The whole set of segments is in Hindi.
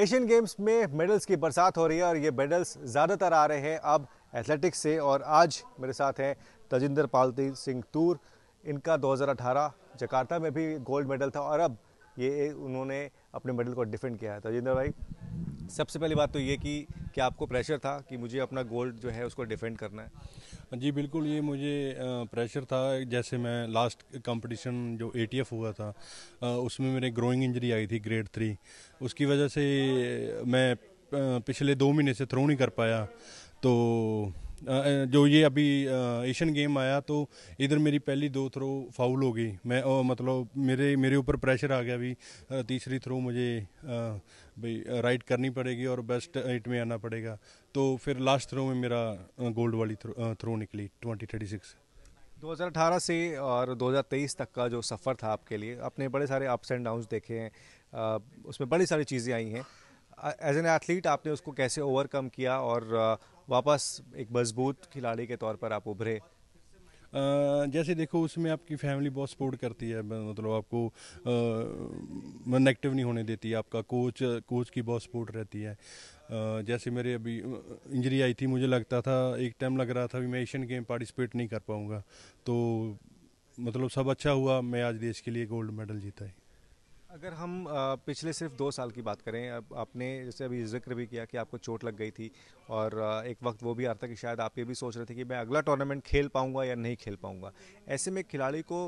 एशियन गेम्स में मेडल्स की बरसात हो रही है और ये मेडल्स ज़्यादातर आ रहे हैं अब एथलेटिक्स से और आज मेरे साथ हैं तजिंदर पालती सिंह तूर इनका 2018 जकार्ता में भी गोल्ड मेडल था और अब ये उन्होंने अपने मेडल को डिफेंड किया है तजिंदर भाई सबसे पहली बात तो ये कि क्या आपको प्रेशर था कि मुझे अपना गोल्ड जो है उसको डिफेंड करना है जी बिल्कुल ये मुझे प्रेशर था जैसे मैं लास्ट कंपटीशन जो ए हुआ था उसमें मेरे ग्रोइंग इंजरी आई थी ग्रेड थ्री उसकी वजह से मैं पिछले दो महीने से थ्रो नहीं कर पाया तो जो ये अभी एशियन गेम आया तो इधर मेरी पहली दो थ्रो फाउल हो गई मैं ओ, मतलब मेरे मेरे ऊपर प्रेशर आ गया भी तीसरी थ्रो मुझे भाई राइट करनी पड़ेगी और बेस्ट एट में आना पड़ेगा तो फिर लास्ट थ्रो में मेरा गोल्ड वाली थ्रो, थ्रो निकली ट्वेंटी थर्टी सिक्स 2018 से और 2023 तक का जो सफ़र था आपके लिए आपने बड़े सारे अप्स एंड डाउन देखे हैं उसमें बड़ी सारी चीज़ें आई हैं एज एन एथलीट आपने उसको कैसे ओवरकम किया और वापस एक मजबूत खिलाड़ी के तौर पर आप उभरे जैसे देखो उसमें आपकी फैमिली बहुत सपोर्ट करती है मतलब आपको नेगेटिव नहीं होने देती आपका कोच कोच की बहुत सपोर्ट रहती है जैसे मेरे अभी इंजरी आई थी मुझे लगता था एक टाइम लग रहा था भी मैं एशियन गेम पार्टिसिपेट नहीं कर पाऊँगा तो मतलब सब अच्छा हुआ मैं आज देश के लिए गोल्ड मेडल जीता है अगर हम पिछले सिर्फ दो साल की बात करें अब आपने जैसे अभी जिक्र भी किया कि आपको चोट लग गई थी और एक वक्त वो भी आता कि शायद आप ये भी सोच रहे थे कि मैं अगला टूर्नामेंट खेल पाऊंगा या नहीं खेल पाऊंगा ऐसे में खिलाड़ी को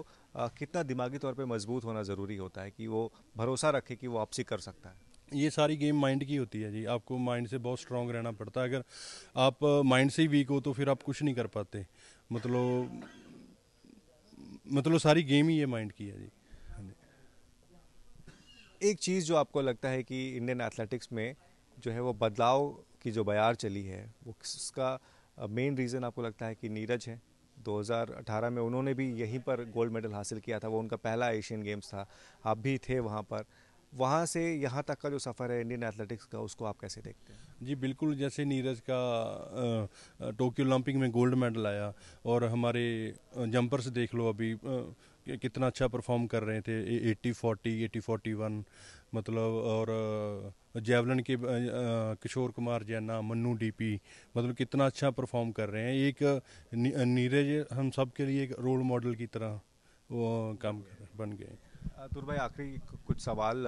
कितना दिमागी तौर पे मजबूत होना ज़रूरी होता है कि वो भरोसा रखे कि वो वापसी कर सकता है ये सारी गेम माइंड की होती है जी आपको माइंड से बहुत स्ट्रांग रहना पड़ता है अगर आप माइंड से ही वीक हो तो फिर आप कुछ नहीं कर पाते मतलब मतलब सारी गेम ही ये माइंड की है जी एक चीज़ जो आपको लगता है कि इंडियन एथलेटिक्स में जो है वो बदलाव की जो बयार चली है वो उसका मेन रीज़न आपको लगता है कि नीरज है 2018 में उन्होंने भी यहीं पर गोल्ड मेडल हासिल किया था वो उनका पहला एशियन गेम्स था आप भी थे वहाँ पर वहाँ से यहाँ तक का जो सफ़र है इंडियन एथलेटिक्स का उसको आप कैसे देखते हैं जी बिल्कुल जैसे नीरज का टोक्यो ओलंपिक में गोल्ड मेडल आया और हमारे जंपर्स देख लो अभी कितना अच्छा परफॉर्म कर रहे थे eighty forty eighty forty one मतलब और जैवलन के किशोर कुमार जैना मन्नू डीपी मतलब कितना अच्छा परफॉर्म कर रहे हैं एक नीरज हम सब के लिए एक रोल मॉडल की तरह वो काम बन गए तुर भाई आखिरी कुछ सवाल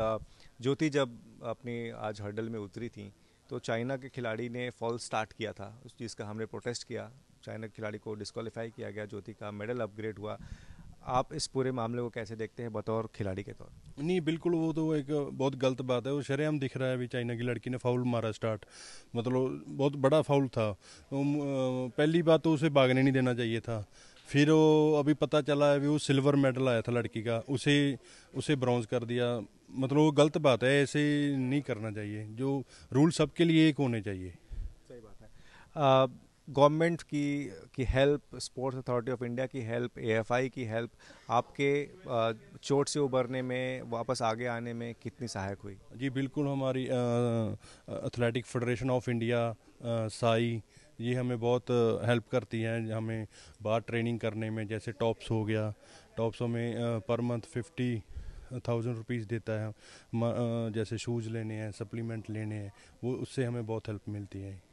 ज्योति जब अपने आज हर्डल में उतरी थी तो चाइना के खिलाड़ी ने फॉल स्टार्ट किया था उस चीज़ का हमने प्रोटेस्ट किया चाइना के खिलाड़ी को डिस्कालीफाई किया गया ज्योति का मेडल अपग्रेड हुआ आप इस पूरे मामले को कैसे देखते हैं बतौर खिलाड़ी के तौर नहीं बिल्कुल वो तो एक बहुत गलत बात है वो शरेआम दिख रहा है अभी चाइना की लड़की ने फाउल मारा स्टार्ट मतलब बहुत बड़ा फाउल था पहली बात तो उसे भागने नहीं देना चाहिए था फिर वो अभी पता चला है वो सिल्वर मेडल आया था लड़की का उसे उसे ब्रॉन्ज कर दिया मतलब वो गलत बात है ऐसे नहीं करना चाहिए जो रूल सबके लिए एक होने चाहिए सही बात है गवर्नमेंट की की help Sports Authority of India की हेल्प एएफआई की हेल्प आपके चोट से उबरने में वापस आगे आने में कितनी सहायक हुई जी बिल्कुल हमारी Athletic Federation of India SAI ये हमें बहुत हेल्प करती है हमें बाहर ट्रेनिंग करने में जैसे टॉप्स हो गया टॉप्सों में per month fifty thousand rupees देता है जैसे शूज़ लेने हैं सप्लीमेंट लेने हैं वो उससे हमें बहुत हेल्प मिलती है